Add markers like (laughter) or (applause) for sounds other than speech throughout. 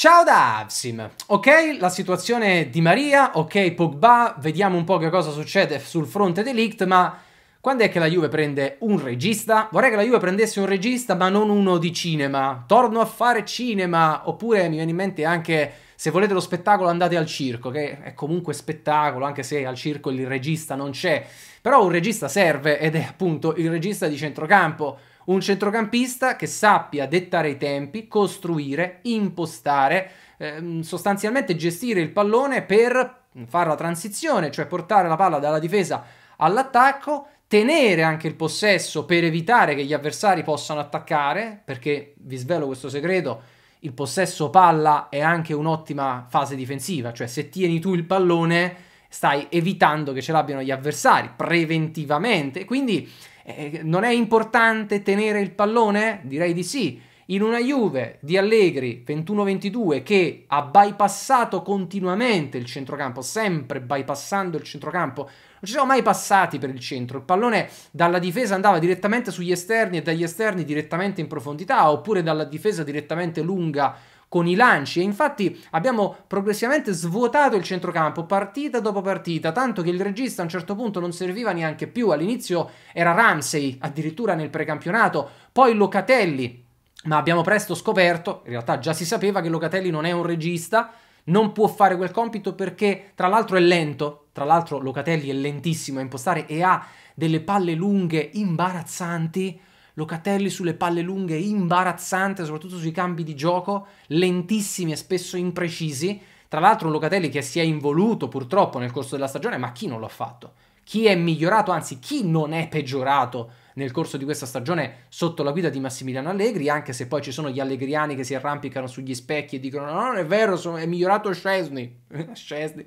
Ciao da Avsim, ok la situazione di Maria, ok Pogba, vediamo un po' che cosa succede sul fronte dell'Ict, ma quando è che la Juve prende un regista? Vorrei che la Juve prendesse un regista ma non uno di cinema, torno a fare cinema, oppure mi viene in mente anche se volete lo spettacolo andate al circo, che è comunque spettacolo anche se al circo il regista non c'è, però un regista serve ed è appunto il regista di centrocampo, un centrocampista che sappia dettare i tempi, costruire, impostare, ehm, sostanzialmente gestire il pallone per fare la transizione, cioè portare la palla dalla difesa all'attacco, tenere anche il possesso per evitare che gli avversari possano attaccare, perché vi svelo questo segreto, il possesso palla è anche un'ottima fase difensiva, cioè se tieni tu il pallone stai evitando che ce l'abbiano gli avversari preventivamente, quindi eh, non è importante tenere il pallone? Direi di sì. In una Juve di Allegri 21-22 che ha bypassato continuamente il centrocampo, sempre bypassando il centrocampo, non ci siamo mai passati per il centro. Il pallone dalla difesa andava direttamente sugli esterni e dagli esterni direttamente in profondità, oppure dalla difesa direttamente lunga con i lanci e infatti abbiamo progressivamente svuotato il centrocampo partita dopo partita, tanto che il regista a un certo punto non serviva neanche più, all'inizio era Ramsey addirittura nel precampionato, poi Locatelli, ma abbiamo presto scoperto, in realtà già si sapeva che Locatelli non è un regista, non può fare quel compito perché tra l'altro è lento, tra l'altro Locatelli è lentissimo a impostare e ha delle palle lunghe imbarazzanti Locatelli sulle palle lunghe imbarazzante, soprattutto sui cambi di gioco, lentissimi e spesso imprecisi. Tra l'altro un Locatelli che si è involuto purtroppo nel corso della stagione, ma chi non l'ha fatto? Chi è migliorato, anzi chi non è peggiorato nel corso di questa stagione sotto la guida di Massimiliano Allegri, anche se poi ci sono gli allegriani che si arrampicano sugli specchi e dicono no, non è vero, sono, è migliorato Scesni, (laughs) Scesni,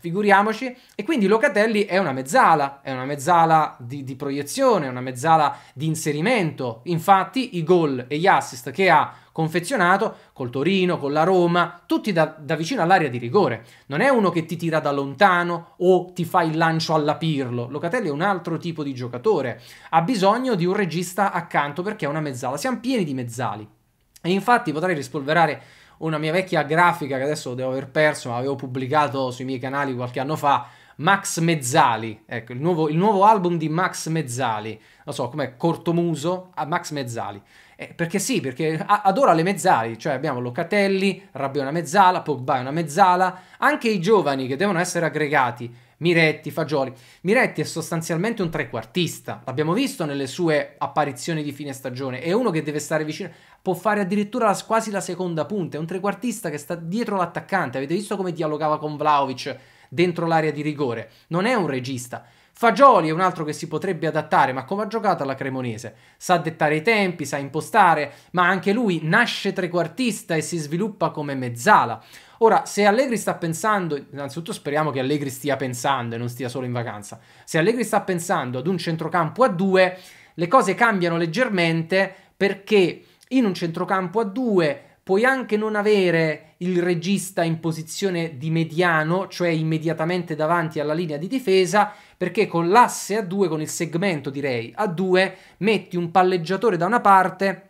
figuriamoci. E quindi Locatelli è una mezzala, è una mezzala di, di proiezione, è una mezzala di inserimento. Infatti i gol e gli assist che ha confezionato col Torino, con la Roma, tutti da, da vicino all'area di rigore. Non è uno che ti tira da lontano o ti fa il lancio alla Pirlo. Locatelli è un altro tipo di giocatore. Ha bisogno bisogno di un regista accanto perché è una mezzala. Siamo pieni di mezzali. E infatti potrei rispolverare una mia vecchia grafica che adesso devo aver perso, ma avevo pubblicato sui miei canali qualche anno fa. Max Mezzali, ecco il nuovo, il nuovo album di Max Mezzali, non so com'è, cortomuso, a ah, Max Mezzali. Eh, perché sì, perché adora le mezzali, cioè abbiamo Locatelli, Rabbia una mezzala, Pogba è una mezzala, anche i giovani che devono essere aggregati Miretti, Fagioli. Miretti è sostanzialmente un trequartista, l'abbiamo visto nelle sue apparizioni di fine stagione, è uno che deve stare vicino, può fare addirittura quasi la seconda punta, è un trequartista che sta dietro l'attaccante, avete visto come dialogava con Vlaovic dentro l'area di rigore, non è un regista. Fagioli è un altro che si potrebbe adattare, ma come ha giocato alla Cremonese? Sa dettare i tempi, sa impostare, ma anche lui nasce trequartista e si sviluppa come mezzala. Ora, se Allegri sta pensando, innanzitutto speriamo che Allegri stia pensando e non stia solo in vacanza, se Allegri sta pensando ad un centrocampo a due, le cose cambiano leggermente perché in un centrocampo a due puoi anche non avere il regista in posizione di mediano, cioè immediatamente davanti alla linea di difesa, perché con l'asse a 2, con il segmento direi a 2, metti un palleggiatore da una parte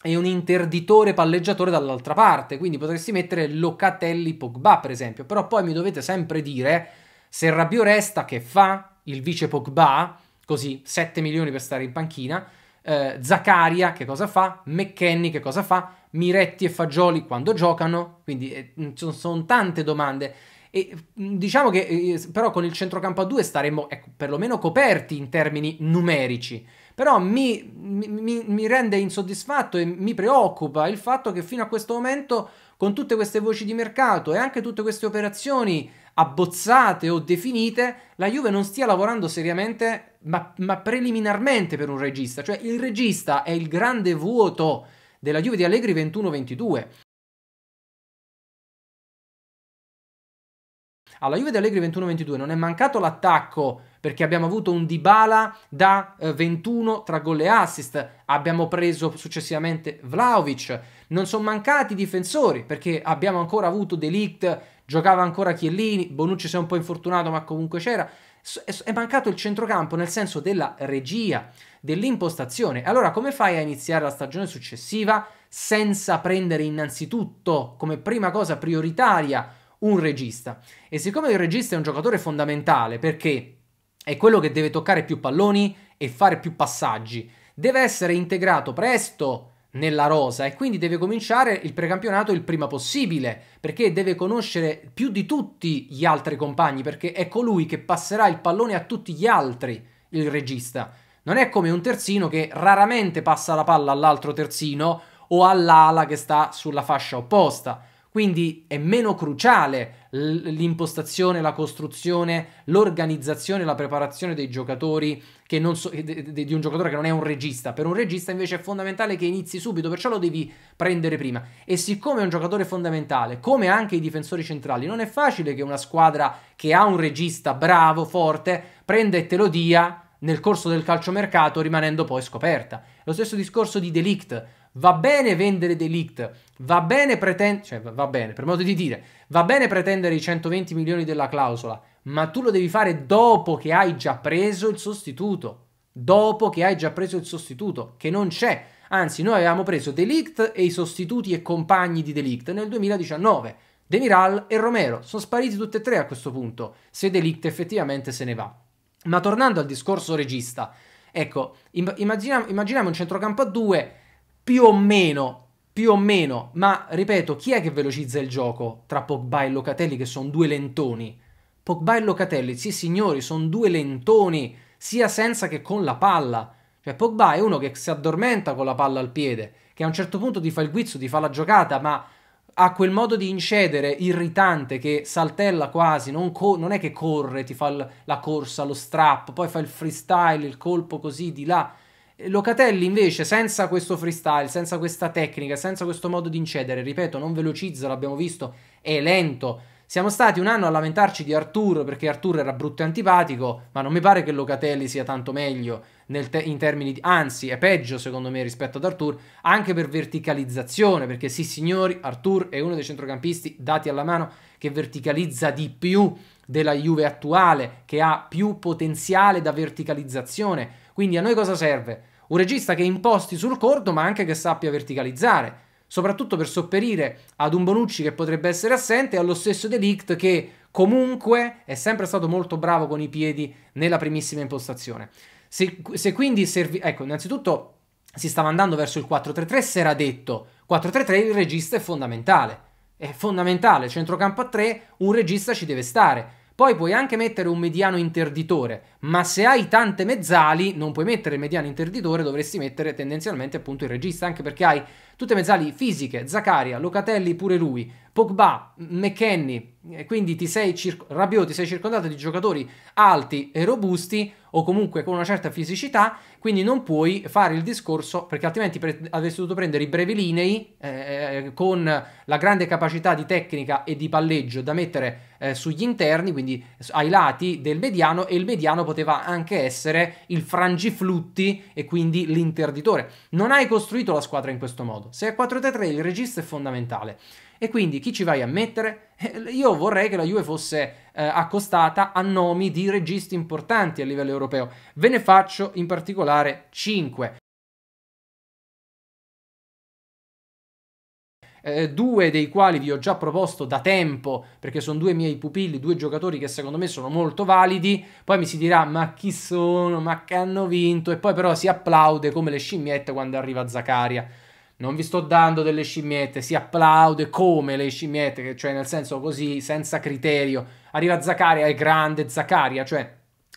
e un interditore palleggiatore dall'altra parte, quindi potresti mettere Locatelli Pogba per esempio, però poi mi dovete sempre dire se Rabiot resta che fa il vice Pogba, così 7 milioni per stare in panchina, eh, Zaccaria che cosa fa, McKenny che cosa fa, Miretti e Fagioli quando giocano, quindi eh, sono, sono tante domande e mm, diciamo che eh, però con il centrocampo a due staremmo ecco, perlomeno coperti in termini numerici. Però mi, mi, mi rende insoddisfatto e mi preoccupa il fatto che fino a questo momento, con tutte queste voci di mercato e anche tutte queste operazioni abbozzate o definite, la Juve non stia lavorando seriamente, ma, ma, preliminarmente per un regista. Cioè il regista è il grande vuoto della Juve di Allegri 21-22. alla Juve di Allegri 21-22 non è mancato l'attacco perché abbiamo avuto un Dybala da eh, 21 tra gol e assist, abbiamo preso successivamente Vlaovic, non sono mancati i difensori perché abbiamo ancora avuto Delict, giocava ancora Chiellini, Bonucci si è un po' infortunato ma comunque c'era, è mancato il centrocampo nel senso della regia, dell'impostazione. Allora come fai a iniziare la stagione successiva senza prendere innanzitutto come prima cosa prioritaria un regista. E siccome il regista è un giocatore fondamentale perché è quello che deve toccare più palloni e fare più passaggi, deve essere integrato presto nella rosa e quindi deve cominciare il precampionato il prima possibile perché deve conoscere più di tutti gli altri compagni perché è colui che passerà il pallone a tutti gli altri, il regista. Non è come un terzino che raramente passa la palla all'altro terzino o all'ala che sta sulla fascia opposta. Quindi è meno cruciale l'impostazione, la costruzione, l'organizzazione, la preparazione dei giocatori so, di un giocatore che non è un regista. Per un regista invece è fondamentale che inizi subito, perciò lo devi prendere prima. E siccome è un giocatore fondamentale, come anche i difensori centrali, non è facile che una squadra che ha un regista bravo, forte, prenda e te lo dia nel corso del calciomercato rimanendo poi scoperta. Lo stesso discorso di Delict va bene vendere Delict, va bene pretendere, cioè va bene, per modo di dire, va bene pretendere i 120 milioni della clausola, ma tu lo devi fare dopo che hai già preso il sostituto, dopo che hai già preso il sostituto, che non c'è. Anzi, noi avevamo preso Delict e i sostituti e compagni di Delict nel 2019. Demiral e Romero sono spariti tutti e tre a questo punto, se Delict effettivamente se ne va. Ma tornando al discorso regista, ecco, immaginiamo, immaginiamo un centrocampo a due più o meno, più o meno, ma ripeto, chi è che velocizza il gioco tra Pogba e Locatelli che sono due lentoni? Pogba e Locatelli, sì signori, sono due lentoni, sia senza che con la palla. Cioè Pogba è uno che si addormenta con la palla al piede, che a un certo punto ti fa il guizzo, ti fa la giocata, ma ha quel modo di incedere irritante che saltella quasi, non, co- non è che corre, ti fa l- la corsa, lo strap, poi fa il freestyle, il colpo così di là. Locatelli invece senza questo freestyle, senza questa tecnica, senza questo modo di incedere, ripeto, non velocizza, l'abbiamo visto, è lento. Siamo stati un anno a lamentarci di Artur perché Artur era brutto e antipatico, ma non mi pare che Locatelli sia tanto meglio te- in termini di... anzi, è peggio secondo me rispetto ad Artur, anche per verticalizzazione, perché sì signori, Artur è uno dei centrocampisti dati alla mano che verticalizza di più della Juve attuale, che ha più potenziale da verticalizzazione quindi a noi cosa serve? Un regista che imposti sul corto ma anche che sappia verticalizzare, soprattutto per sopperire ad un Bonucci che potrebbe essere assente e allo stesso Delict che comunque è sempre stato molto bravo con i piedi nella primissima impostazione. Se, se quindi servi... Ecco, innanzitutto si stava andando verso il 4-3-3, si era detto 4-3-3 il regista è fondamentale, è fondamentale, centrocampo a 3 un regista ci deve stare. Poi puoi anche mettere un mediano interditore, ma se hai tante mezzali non puoi mettere il mediano interditore, dovresti mettere tendenzialmente appunto il regista, anche perché hai tutte mezzali fisiche, Zaccaria, Locatelli pure lui, Pogba, McKenny, quindi ti sei, cir- Rabiot, ti sei circondato di giocatori alti e robusti o comunque con una certa fisicità, quindi non puoi fare il discorso perché altrimenti pre- avresti dovuto prendere i brevi linei eh, eh con la grande capacità di tecnica e di palleggio da mettere eh, sugli interni, quindi ai lati del mediano e il mediano poteva anche essere il frangiflutti e quindi l'interditore. Non hai costruito la squadra in questo modo modo. Se è 4-3-3 il regista è fondamentale. E quindi chi ci vai a mettere? Eh, io vorrei che la Juve fosse eh, accostata a nomi di registi importanti a livello europeo. Ve ne faccio in particolare 5. Eh, due dei quali vi ho già proposto da tempo, perché sono due miei pupilli, due giocatori che secondo me sono molto validi, poi mi si dirà ma chi sono, ma che hanno vinto, e poi però si applaude come le scimmiette quando arriva Zaccaria non vi sto dando delle scimmiette, si applaude come le scimmiette, cioè nel senso così, senza criterio. Arriva Zaccaria, è grande Zaccaria, cioè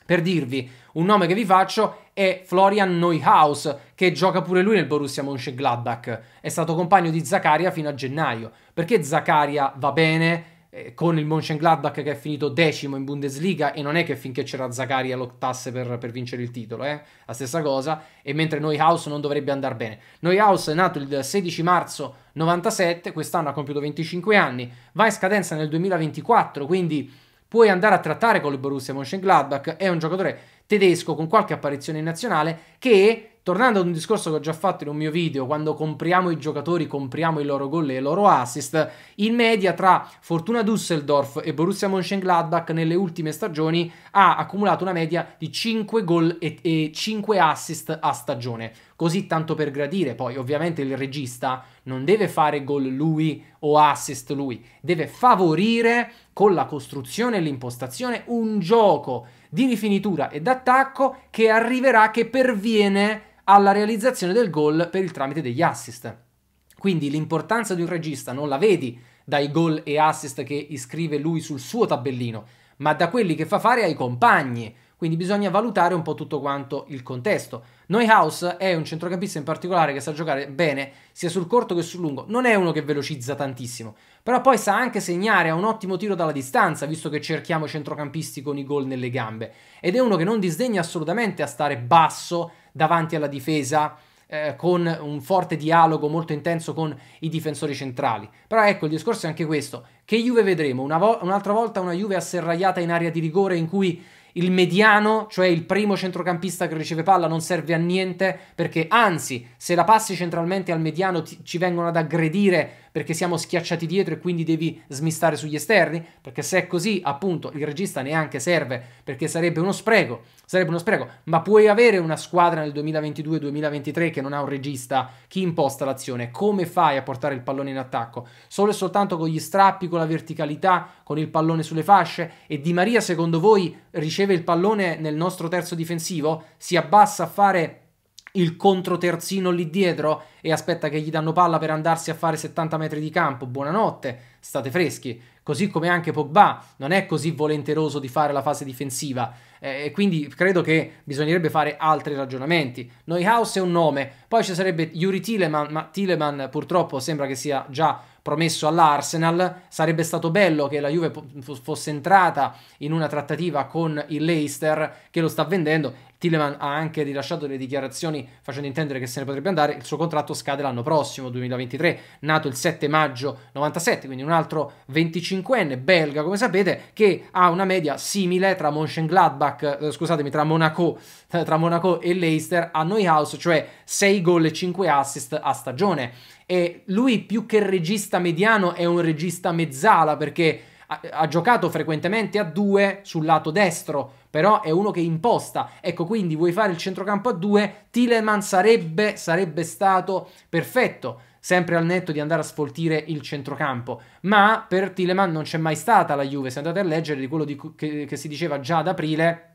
per dirvi un nome che vi faccio è Florian Neuhaus, che gioca pure lui nel Borussia Mönchengladbach. È stato compagno di Zaccaria fino a gennaio. Perché Zaccaria va bene? Eh, con il Mönchengladbach che è finito decimo in Bundesliga e non è che finché c'era Zagaria lottasse per, per vincere il titolo, eh? la stessa cosa, e mentre Neuhaus non dovrebbe andare bene. Neuhaus è nato il 16 marzo 97, quest'anno ha compiuto 25 anni, va in scadenza nel 2024, quindi puoi andare a trattare con il Borussia Mönchengladbach, è un giocatore tedesco con qualche apparizione in nazionale che Tornando ad un discorso che ho già fatto in un mio video, quando compriamo i giocatori, compriamo i loro gol e i loro assist, in media tra Fortuna Düsseldorf e Borussia Mönchengladbach nelle ultime stagioni ha accumulato una media di 5 gol e, e 5 assist a stagione. Così tanto per gradire, poi ovviamente il regista non deve fare gol lui o assist lui, deve favorire con la costruzione e l'impostazione un gioco di rifinitura e d'attacco che arriverà, che perviene alla realizzazione del gol per il tramite degli assist. Quindi l'importanza di un regista non la vedi dai gol e assist che iscrive lui sul suo tabellino, ma da quelli che fa fare ai compagni. Quindi bisogna valutare un po' tutto quanto il contesto. Neuhaus è un centrocampista in particolare che sa giocare bene sia sul corto che sul lungo. Non è uno che velocizza tantissimo, però poi sa anche segnare, ha un ottimo tiro dalla distanza, visto che cerchiamo centrocampisti con i gol nelle gambe. Ed è uno che non disdegna assolutamente a stare basso davanti alla difesa eh, con un forte dialogo molto intenso con i difensori centrali. Però ecco, il discorso è anche questo. Che Juve vedremo? Una vo- un'altra volta una Juve asserragliata in area di rigore in cui il mediano, cioè il primo centrocampista che riceve palla, non serve a niente perché anzi, se la passi centralmente al mediano ti- ci vengono ad aggredire perché siamo schiacciati dietro e quindi devi smistare sugli esterni, perché se è così, appunto, il regista neanche serve, perché sarebbe uno spreco, sarebbe uno spreco, ma puoi avere una squadra nel 2022-2023 che non ha un regista, chi imposta l'azione? Come fai a portare il pallone in attacco? Solo e soltanto con gli strappi, con la verticalità, con il pallone sulle fasce? E Di Maria, secondo voi, riceve il pallone nel nostro terzo difensivo? Si abbassa a fare il controterzino lì dietro e aspetta che gli danno palla per andarsi a fare 70 metri di campo. Buonanotte, state freschi. Così come anche Pogba non è così volenteroso di fare la fase difensiva. Eh, quindi credo che bisognerebbe fare altri ragionamenti. Neuhaus è un nome, poi ci sarebbe Yuri Tileman, ma Tileman purtroppo sembra che sia già promesso all'Arsenal. Sarebbe stato bello che la Juve fosse entrata in una trattativa con il Leicester che lo sta vendendo Tilleman ha anche rilasciato delle dichiarazioni facendo intendere che se ne potrebbe andare, il suo contratto scade l'anno prossimo, 2023, nato il 7 maggio 97, quindi un altro 25enne belga, come sapete, che ha una media simile tra Mönchengladbach, eh, scusatemi, tra Monaco, (laughs) tra Monaco e Leicester a Neuhaus, cioè 6 gol e 5 assist a stagione. E lui più che regista mediano è un regista mezzala perché ha, giocato frequentemente a due sul lato destro, però è uno che imposta. Ecco, quindi vuoi fare il centrocampo a due, Tileman sarebbe, sarebbe stato perfetto sempre al netto di andare a sfoltire il centrocampo. Ma per Tileman non c'è mai stata la Juve, se andate a leggere di quello di, che, che si diceva già ad aprile,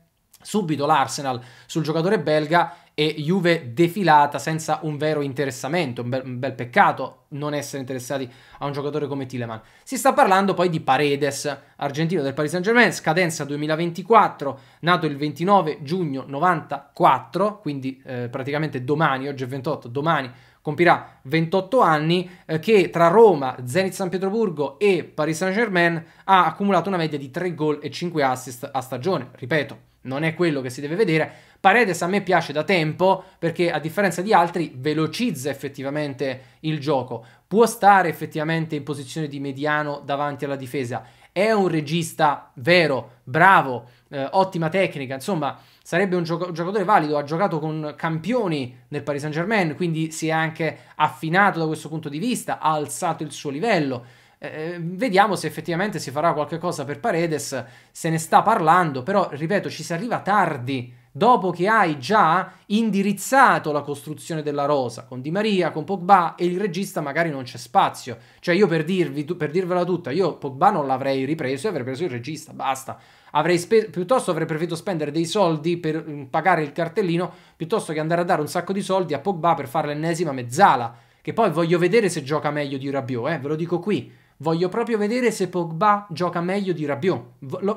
subito l'Arsenal sul giocatore belga e Juve defilata senza un vero interessamento, un bel, un bel peccato non essere interessati a un giocatore come Tileman. Si sta parlando poi di Paredes, argentino del Paris Saint Germain, scadenza 2024, nato il 29 giugno 94, quindi eh, praticamente domani, oggi è 28, domani compirà 28 anni, eh, che tra Roma, Zenit San Pietroburgo e Paris Saint Germain ha accumulato una media di 3 gol e 5 assist a stagione, ripeto non è quello che si deve vedere. Paredes a me piace da tempo perché a differenza di altri velocizza effettivamente il gioco, può stare effettivamente in posizione di mediano davanti alla difesa, è un regista vero, bravo, eh, ottima tecnica, insomma sarebbe un, gioco- giocatore valido, ha giocato con campioni nel Paris Saint Germain, quindi si è anche affinato da questo punto di vista, ha alzato il suo livello, eh, eh, vediamo se effettivamente si farà qualcosa per Paredes, se ne sta parlando, però ripeto, ci si arriva tardi, dopo che hai già indirizzato la costruzione della rosa con Di Maria, con Pogba e il regista magari non c'è spazio. Cioè io per, dirvi, per dirvela tutta, io Pogba non l'avrei ripreso e avrei preso il regista, basta. Avrei piuttosto avrei preferito spendere dei soldi per mm, pagare il cartellino piuttosto che andare a dare un sacco di soldi a Pogba per fare l'ennesima mezzala. Che poi voglio vedere se gioca meglio di Rabiot, eh, ve lo dico qui Voglio proprio vedere se Pogba gioca meglio di Rabiot.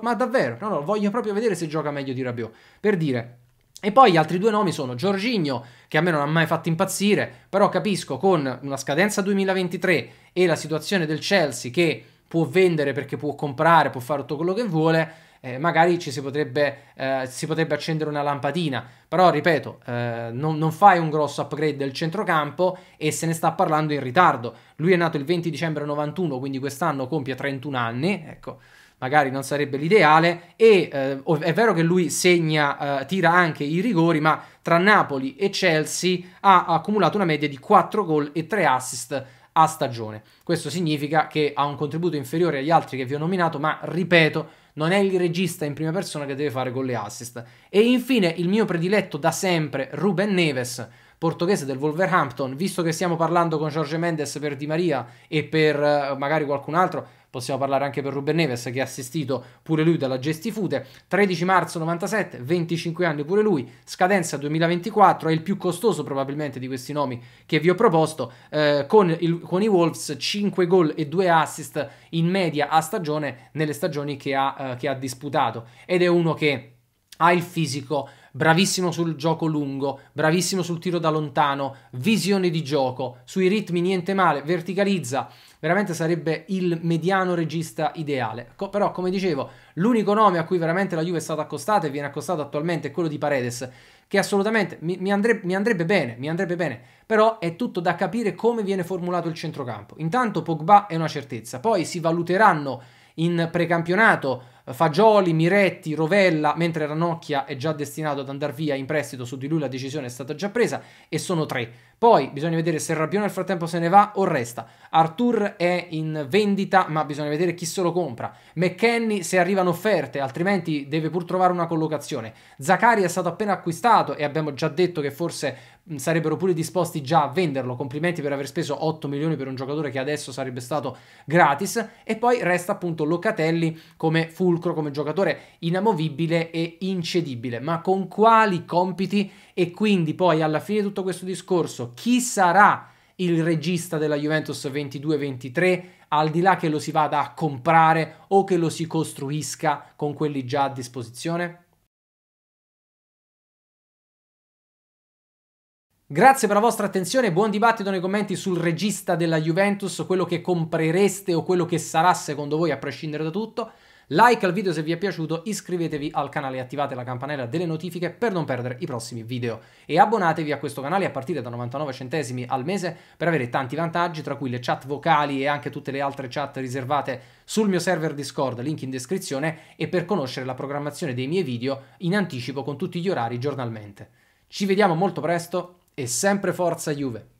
ma davvero, no, no, voglio proprio vedere se gioca meglio di Rabiot. Per dire, e poi gli altri due nomi sono Giorgigno, che a me non ha mai fatto impazzire, però capisco con una scadenza 2023 e la situazione del Chelsea che può vendere perché può comprare, può fare tutto quello che vuole, eh, magari ci si potrebbe, eh, si potrebbe, accendere una lampadina. Però, ripeto, eh, non, non, fai un grosso upgrade del centrocampo e se ne sta parlando in ritardo. Lui è nato il 20 dicembre 91, quindi quest'anno compie 31 anni, ecco. Magari non sarebbe l'ideale, e eh, è vero che lui segna, eh, tira anche i rigori, ma tra Napoli e Chelsea ha accumulato una media di 4 gol e 3 assist a stagione. Questo significa che ha un contributo inferiore agli altri che vi ho nominato, ma ripeto, non è il regista in prima persona che deve fare con le assist. E infine il mio prediletto da sempre, Ruben Neves, portoghese del Wolverhampton, visto che stiamo parlando con Jorge Mendes per Di Maria e per eh, magari qualcun altro, possiamo parlare anche per Ruben Neves che ha assistito pure lui dalla gestifute, 13 marzo 97, 25 anni pure lui, scadenza 2024, è il più costoso probabilmente di questi nomi che vi ho proposto, eh, con, il, con, i Wolves 5 gol e 2 assist in media a stagione nelle stagioni che ha, eh, che ha disputato ed è uno che ha il fisico, bravissimo sul gioco lungo, bravissimo sul tiro da lontano, visione di gioco, sui ritmi niente male, verticalizza, veramente sarebbe il mediano regista ideale. Co- però, come dicevo, l'unico nome a cui veramente la Juve è stata accostata e viene accostata attualmente è quello di Paredes, che assolutamente mi, mi, andrebbe, mi, andrebbe bene, mi andrebbe bene, però è tutto da capire come viene formulato il centrocampo. Intanto Pogba è una certezza, poi si valuteranno in precampionato. Fagioli, Miretti, Rovella, mentre Ranocchia è già destinato ad andare via in prestito, su di lui la decisione è stata già presa e sono tre. Poi bisogna vedere se Rabbione nel frattempo se ne va o resta. Artur è in vendita, ma bisogna vedere chi se lo compra. McKenny se arrivano offerte, altrimenti deve pur trovare una collocazione. Zaccari è stato appena acquistato e abbiamo già detto che forse sarebbero pure disposti già a venderlo. Complimenti per aver speso 8 milioni per un giocatore che adesso sarebbe stato gratis. E poi resta appunto Locatelli come fulcro, come giocatore inamovibile e incedibile. Ma con quali compiti? E quindi poi alla fine di tutto questo discorso, chi sarà il regista della Juventus 22-23? al di là che lo si vada a comprare o che lo si costruisca con quelli già a disposizione? Grazie per la vostra attenzione, buon dibattito nei commenti sul regista della Juventus, quello che comprereste o quello che sarà secondo voi a prescindere da tutto. Like al video se vi è piaciuto, iscrivetevi al canale e attivate la campanella delle notifiche per non perdere i prossimi video. E abbonatevi a questo canale a partire da 99 centesimi al mese per avere tanti vantaggi, tra cui le chat vocali e anche tutte le altre chat riservate sul mio server Discord, link in descrizione, e per conoscere la programmazione dei miei video in anticipo con tutti gli orari giornalmente. Ci vediamo molto presto, e sempre forza Juve.